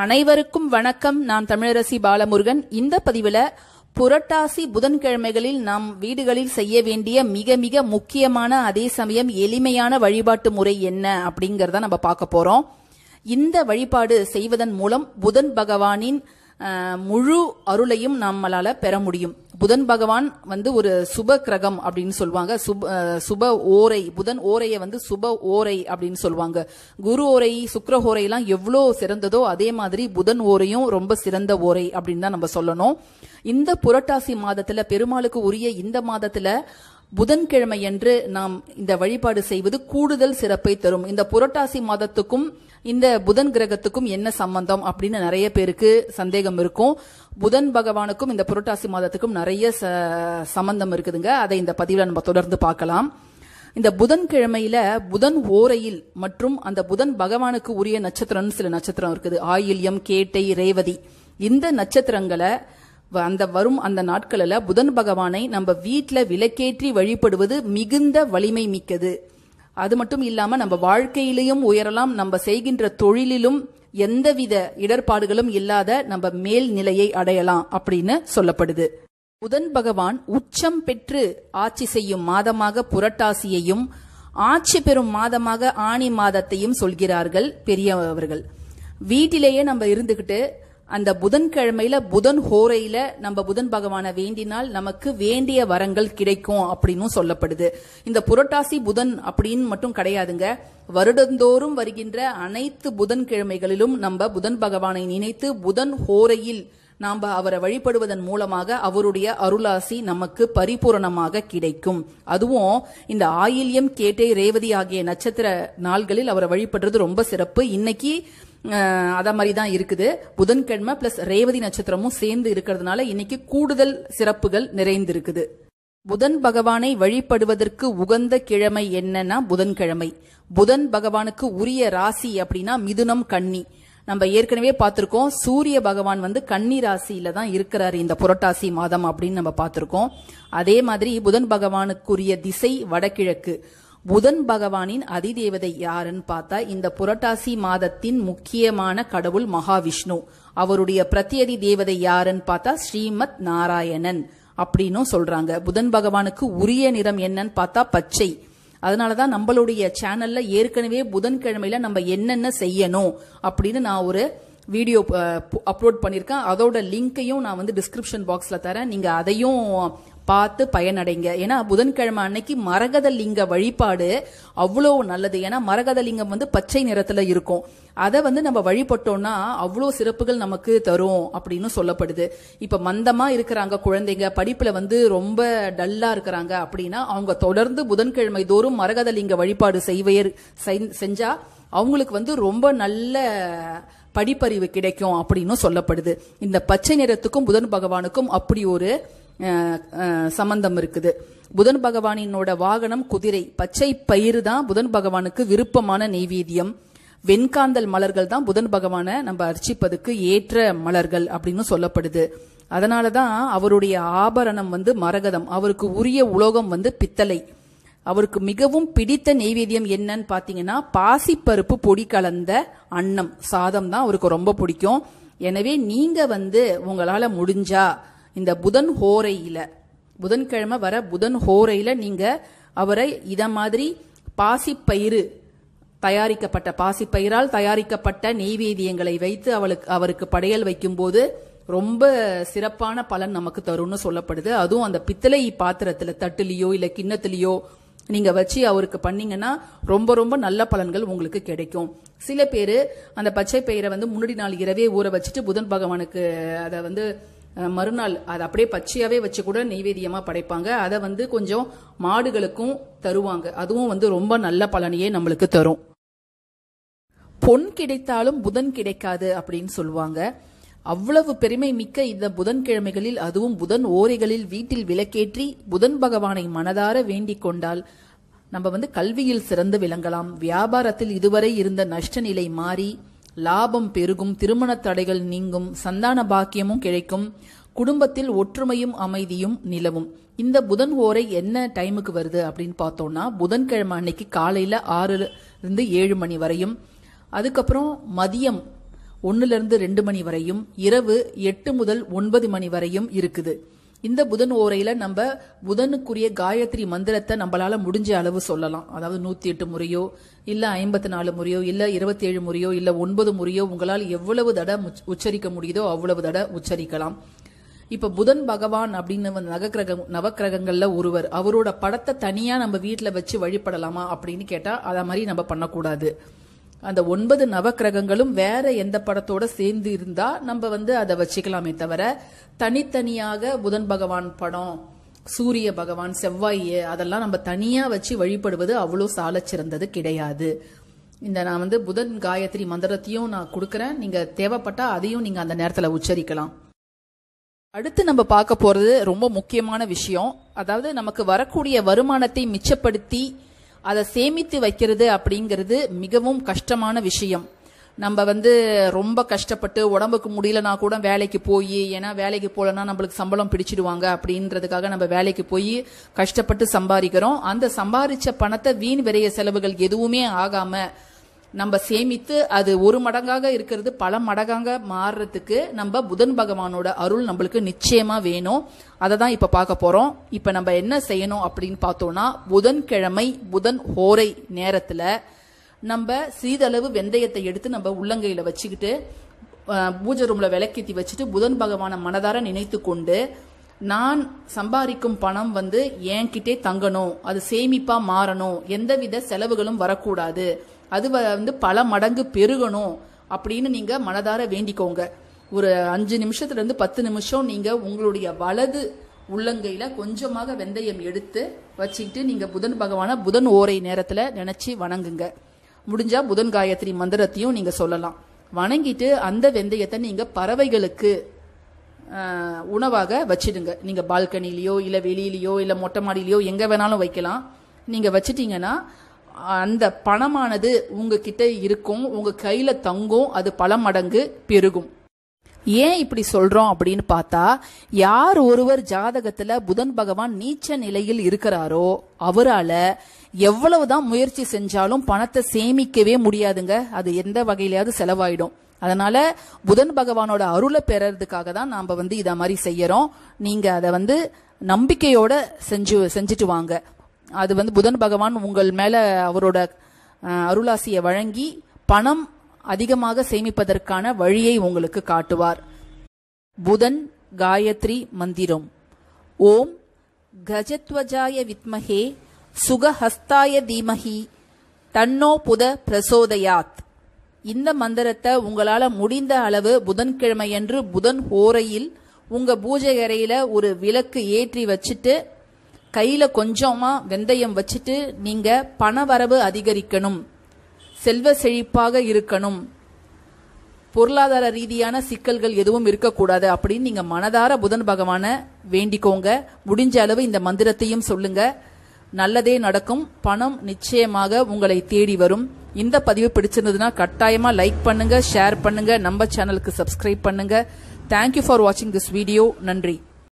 அனைவருக்கும் வணக்கம் நான் தமிழரசி பாலமுருகன் இந்த பதிவில் புரட்டாசி புதன்கிழமைகளில் நாம் வீடுகளில் செய்ய வேண்டிய மிக மிக முக்கியமான அதே சமயம் எளிமையான வழிபாட்டு முறை என்ன அப்படிங்கிறத நம்ம பார்க்க போகிறோம் இந்த வழிபாடு செய்வதன் மூலம் புதன் பகவானின் முழு அருளையும் நம்மளால பெற முடியும் புதன் பகவான் வந்து ஒரு சுப கிரகம் அப்படின்னு சொல்லுவாங்க சுப சுப ஓரை புதன் ஓரையை வந்து சுப ஓரை அப்படின்னு சொல்லுவாங்க குரு ஓரை சுக்கர ஓரையெல்லாம் எவ்வளோ சிறந்ததோ அதே மாதிரி புதன் ஓரையும் ரொம்ப சிறந்த ஓரை அப்படின்னு தான் நம்ம சொல்லணும் இந்த புரட்டாசி மாதத்துல பெருமாளுக்கு உரிய இந்த மாதத்துல புதன்கிழமையன்று நாம் இந்த வழிபாடு செய்வது கூடுதல் சிறப்பை தரும் இந்த புரட்டாசி மாதத்துக்கும் இந்த புதன் கிரகத்துக்கும் என்ன சம்பந்தம் அப்படின்னு நிறைய பேருக்கு சந்தேகம் இருக்கும் புதன் பகவானுக்கும் இந்த புரட்டாசி மாதத்துக்கும் நிறைய சம்பந்தம் இருக்குதுங்க அதை இந்த பதிவில் நம்ம தொடர்ந்து பார்க்கலாம் இந்த புதன் கிழமையில புதன் ஓரையில் மற்றும் அந்த புதன் பகவானுக்கு உரிய நட்சத்திரம்னு சில நட்சத்திரம் இருக்குது ஆயில்யம் கேட்டை ரேவதி இந்த நட்சத்திரங்களை அந்த வரும் அந்த நாட்களில் புதன் பகவானை நம்ம வீட்டில் விலக்கேற்றி வழிபடுவது மிகுந்த வலிமை மிக்கது அது மட்டும் இல்லாமல் நம்ம வாழ்க்கையிலையும் உயரலாம் நம்ம செய்கின்ற தொழிலிலும் எந்தவித இடர்பாடுகளும் இல்லாத நம்ம மேல் நிலையை அடையலாம் அப்படின்னு சொல்லப்படுது புதன் பகவான் உச்சம் பெற்று ஆட்சி செய்யும் மாதமாக புரட்டாசியையும் ஆட்சி பெறும் மாதமாக ஆணி மாதத்தையும் சொல்கிறார்கள் பெரியவர்கள் வீட்டிலேயே நம்ம இருந்துகிட்டு அந்த புதன்கிழமையில புதன் ஹோரையில நம்ம புதன் பகவானை வேண்டினால் நமக்கு வேண்டிய வரங்கள் கிடைக்கும் அப்படின்னு சொல்லப்படுது இந்த புரட்டாசி புதன் அப்படின்னு மட்டும் கிடையாதுங்க வருடந்தோறும் வருகின்ற அனைத்து புதன்கிழமைகளிலும் நம்ம புதன் பகவானை நினைத்து புதன் ஹோரையில் நாம் அவரை வழிபடுவதன் மூலமாக அவருடைய அருளாசி நமக்கு பரிபூரணமாக கிடைக்கும் அதுவும் இந்த ஆயில்யம் கேட்டை ரேவதி ஆகிய நட்சத்திர நாள்களில் அவரை வழிபடுறது ரொம்ப சிறப்பு இன்னைக்கு அதே மாதிரி தான் இருக்குது புதன்கிழமை பிளஸ் ரேவதி நட்சத்திரமும் சேர்ந்து இருக்கிறதுனால இன்னைக்கு கூடுதல் சிறப்புகள் நிறைந்திருக்குது புதன் பகவானை வழிபடுவதற்கு உகந்த கிழமை என்னன்னா புதன்கிழமை புதன் பகவானுக்கு உரிய ராசி அப்படின்னா மிதுனம் கன்னி நம்ம ஏற்கனவே பார்த்திருக்கோம் சூரிய பகவான் வந்து கன்னி ராசியில தான் இருக்கிறாரு இந்த புரட்டாசி மாதம் அப்படின்னு நம்ம பார்த்திருக்கோம் அதே மாதிரி புதன் பகவானுக்குரிய திசை வடகிழக்கு புதன் பகவானின் அதிதேவதை யாருன்னு பார்த்தா இந்த புரட்டாசி மாதத்தின் முக்கியமான கடவுள் மகாவிஷ்ணு அவருடைய பிரத்யதி தேவதை யாருன்னு பார்த்தா ஸ்ரீமத் நாராயணன் அப்படின்னும் சொல்றாங்க புதன் பகவானுக்கு உரிய நிறம் என்னன்னு பார்த்தா பச்சை அதனாலதான் நம்மளுடைய சேனல்ல ஏற்கனவே புதன்கிழமையில நம்ம என்னென்ன செய்யணும் அப்படின்னு நான் ஒரு வீடியோ அப்லோட் பண்ணியிருக்கேன் அதோட லிங்கையும் நான் வந்து டிஸ்கிரிப்ஷன் பாக்ஸில் தரேன் நீங்கள் அதையும் பார்த்து பயனடைங்க ஏன்னா புதன்கிழமை அன்னைக்கு மரகத லிங்க வழிபாடு அவ்வளோ நல்லது ஏன்னா மரகத லிங்கம் வந்து பச்சை நிறத்தில் இருக்கும் அதை வந்து நம்ம வழிபட்டோம்னா அவ்வளோ சிறப்புகள் நமக்கு தரும் அப்படின்னு சொல்லப்படுது இப்போ மந்தமாக இருக்கிறாங்க குழந்தைங்க படிப்பில் வந்து ரொம்ப டல்லாக இருக்கிறாங்க அப்படின்னா அவங்க தொடர்ந்து புதன்கிழமை தோறும் மரகத லிங்க வழிபாடு செய்வையர் செஞ்சா அவங்களுக்கு வந்து ரொம்ப நல்ல படிப்பறிவு கிடைக்கும் அப்படின்னு சொல்லப்படுது இந்த பச்சை நிறத்துக்கும் புதன் பகவானுக்கும் அப்படி ஒரு சம்பந்தம் இருக்குது புதன் பகவானினோட வாகனம் குதிரை பச்சை பயிறு தான் புதன் பகவானுக்கு விருப்பமான நெய்வேத்தியம் வெண்காந்தல் மலர்கள் தான் புதன் பகவானை நம்ம அர்ச்சிப்பதுக்கு ஏற்ற மலர்கள் அப்படின்னு சொல்லப்படுது அதனாலதான் தான் அவருடைய ஆபரணம் வந்து மரகதம் அவருக்கு உரிய உலோகம் வந்து பித்தளை அவருக்கு மிகவும் பிடித்த நெய்வேத்தியம் என்னன்னு பார்த்தீங்கன்னா பாசிப்பருப்பு பொடி கலந்த அன்னம் சாதம் தான் அவருக்கு ரொம்ப பிடிக்கும் எனவே நீங்கள் வந்து உங்களால் முடிஞ்சா இந்த புதன் ஹோரையில் புதன்கிழமை வர புதன் ஹோரையில் நீங்கள் அவரை இதை மாதிரி பாசிப்பயிறு தயாரிக்கப்பட்ட பாசிப்பயிரால் தயாரிக்கப்பட்ட நெய்வேதியங்களை வைத்து அவளுக்கு அவருக்கு படையல் வைக்கும்போது ரொம்ப சிறப்பான பலன் நமக்கு தரும்னு சொல்லப்படுது அதுவும் அந்த பித்தளை பாத்திரத்தில் தட்டுலேயோ இல்லை கிண்ணத்துலேயோ நீங்கள் வச்சு அவருக்கு பண்ணீங்கன்னா ரொம்ப ரொம்ப நல்ல பலன்கள் உங்களுக்கு கிடைக்கும் சில பேர் அந்த பச்சை பயிரை வந்து முன்னாடி நாள் இரவே ஊற வச்சுட்டு புதன் பகவானுக்கு அதை வந்து மறுநாள் அதை அப்படியே பச்சையாகவே வச்சு கூட நெய்வேதியமாக படைப்பாங்க அதை வந்து கொஞ்சம் மாடுகளுக்கும் தருவாங்க அதுவும் வந்து ரொம்ப நல்ல பலனையே நம்மளுக்கு தரும் பொன் கிடைத்தாலும் புதன் கிடைக்காது அப்படின்னு சொல்லுவாங்க அவ்வளவு பெருமை மிக்க இந்த புதன்கிழமைகளில் அதுவும் புதன் ஓரிகளில் வீட்டில் விளக்கேற்றி புதன் பகவானை மனதார வேண்டிக் கொண்டால் நம்ம வந்து கல்வியில் சிறந்து விளங்கலாம் வியாபாரத்தில் இதுவரை இருந்த நஷ்ட நிலை மாறி லாபம் பெருகும் திருமண தடைகள் நீங்கும் சந்தான பாக்கியமும் கிடைக்கும் குடும்பத்தில் ஒற்றுமையும் அமைதியும் நிலவும் இந்த புதன் ஓரை என்ன டைமுக்கு வருது அப்படின்னு பார்த்தோம்னா புதன்கிழமை அன்னைக்கு காலையில் ஆறுல இருந்து ஏழு மணி வரையும் அதுக்கப்புறம் மதியம் இருந்து ரெண்டு மணி வரையும் இரவு எட்டு முதல் ஒன்பது மணி வரையும் இருக்குது இந்த புதன் ஓரையில் நம்ம புதனுக்குரிய காயத்ரி மந்திரத்தை நம்மளால முடிஞ்ச அளவு சொல்லலாம் அதாவது நூற்றி எட்டு முறையோ இல்லை ஐம்பத்தி நாலு முறையோ இல்லை இருபத்தி ஏழு முறையோ இல்லை ஒன்பது முறையோ உங்களால் எவ்வளவு தட உச்சரிக்க முடியுதோ அவ்வளவு தட உச்சரிக்கலாம் இப்போ புதன் பகவான் அப்படின்னு நகக்கிரகம் நவக்கிரகங்களில் ஒருவர் அவரோட படத்தை தனியாக நம்ம வீட்டில் வச்சு வழிபடலாமா அப்படின்னு கேட்டால் அதை மாதிரி நம்ம பண்ணக்கூடாது அந்த ஒன்பது நவக்கிரகங்களும் வேற எந்த படத்தோட சேர்ந்து இருந்தா நம்ம வந்து அதை வச்சுக்கலாமே தவிர தனித்தனியாக புதன் பகவான் படம் சூரிய பகவான் செவ்வாய் அதெல்லாம் நம்ம தனியா வச்சு வழிபடுவது அவ்வளோ சால சிறந்தது கிடையாது இந்த நான் வந்து புதன் காயத்ரி மந்திரத்தையும் நான் கொடுக்குறேன் நீங்க தேவைப்பட்டா அதையும் நீங்க அந்த நேரத்தில் உச்சரிக்கலாம் அடுத்து நம்ம பார்க்க போறது ரொம்ப முக்கியமான விஷயம் அதாவது நமக்கு வரக்கூடிய வருமானத்தை மிச்சப்படுத்தி அதை சேமித்து வைக்கிறது அப்படிங்கிறது மிகவும் கஷ்டமான விஷயம் நம்ம வந்து ரொம்ப கஷ்டப்பட்டு உடம்புக்கு முடியலனா கூட வேலைக்கு போய் ஏன்னா வேலைக்கு போகலன்னா நம்மளுக்கு சம்பளம் பிடிச்சிடுவாங்க அப்படின்றதுக்காக நம்ம வேலைக்கு போய் கஷ்டப்பட்டு சம்பாதிக்கிறோம் அந்த சம்பாதிச்ச பணத்தை வீண் விரைய செலவுகள் எதுவுமே ஆகாமல் நம்ம சேமித்து அது ஒரு மடங்காக இருக்கிறது பல மடங்காக மாறுறதுக்கு நம்ம புதன் பகவானோட அருள் நம்மளுக்கு நிச்சயமா வேணும் அதை தான் இப்போ பார்க்க போகிறோம் இப்போ நம்ம என்ன செய்யணும் அப்படின்னு பார்த்தோம்னா புதன்கிழமை புதன் ஹோரை நேரத்தில் நம்ம சீதளவு வெந்தயத்தை எடுத்து நம்ம உள்ளங்கையில் வச்சுக்கிட்டு பூஜை ரூமில் விளக்கேற்றி வச்சுட்டு புதன் பகவானை மனதார நினைத்து கொண்டு நான் சம்பாதிக்கும் பணம் வந்து என்கிட்டே தங்கணும் அது சேமிப்பாக மாறணும் எந்தவித செலவுகளும் வரக்கூடாது அது வந்து பல மடங்கு பெருகணும் அப்படின்னு நீங்கள் மனதார வேண்டிக்கோங்க ஒரு அஞ்சு நிமிஷத்துலேருந்து பத்து நிமிஷம் நீங்கள் உங்களுடைய வலது உள்ளங்கையில் கொஞ்சமாக வெந்தயம் எடுத்து வச்சுக்கிட்டு நீங்கள் புதன் பகவானை புதன் ஓரை நேரத்தில் நினச்சி வணங்குங்க முடிஞ்சால் புதன் காயத்ரி மந்திரத்தையும் நீங்கள் சொல்லலாம் வணங்கிட்டு அந்த வெந்தயத்தை நீங்கள் பறவைகளுக்கு உணவாக வச்சிடுங்க நீங்கள் பால்கனிலேயோ இல்லை வெளியிலேயோ இல்லை மொட்டை மாடியிலையோ எங்கே வேணாலும் வைக்கலாம் நீங்கள் வச்சிட்டிங்கன்னா அந்த பணமானது உங்ககிட்ட இருக்கும் உங்கள் கையில் தங்கும் அது பல மடங்கு பெருகும் ஏன் இப்படி சொல்றோம் அப்படின்னு பார்த்தா யார் ஒருவர் ஜாதகத்துல புதன் பகவான் நீச்ச நிலையில் இருக்கிறாரோ அவரால எவ்வளவுதான் முயற்சி செஞ்சாலும் பணத்தை சேமிக்கவே முடியாதுங்க அது எந்த வகையிலையாவது செலவாயிடும் அதனால புதன் பகவானோட அருளை பெறறதுக்காக தான் நாம் வந்து இதை மாதிரி செய்யறோம் நீங்க அதை வந்து நம்பிக்கையோட செஞ்சு செஞ்சுட்டு வாங்க அது வந்து புதன் பகவான் உங்கள் மேல அவரோட அருளாசியை வழங்கி பணம் அதிகமாக சேமிப்பதற்கான வழியை உங்களுக்கு காட்டுவார் புதன் காயத்ரி மந்திரம் ஓம் கஜத்வஜாய வித்மகே சுகஹஸ்தாய தீமஹி தன்னோ புத பிரசோதயாத் இந்த மந்திரத்தை உங்களால முடிந்த அளவு புதன்கிழமையன்று புதன் ஓரையில் உங்க பூஜை அறையில ஒரு விளக்கு ஏற்றி வச்சுட்டு கையில கொஞ்சமா வெந்தயம் வச்சுட்டு நீங்க பணவரவு அதிகரிக்கணும் செல்வ செழிப்பாக இருக்கணும் பொருளாதார ரீதியான சிக்கல்கள் எதுவும் இருக்கக்கூடாது அப்படின்னு நீங்க மனதார புதன் பகவான வேண்டிக்கோங்க முடிஞ்ச அளவு இந்த மந்திரத்தையும் சொல்லுங்க நல்லதே நடக்கும் பணம் நிச்சயமாக உங்களை தேடி வரும் இந்த பதிவு பிடிச்சிருந்ததுன்னா கட்டாயமா லைக் பண்ணுங்க ஷேர் பண்ணுங்க நம்ம சேனலுக்கு சப்ஸ்கிரைப் பண்ணுங்க தேங்க்யூ ஃபார் வாட்சிங் திஸ் வீடியோ நன்றி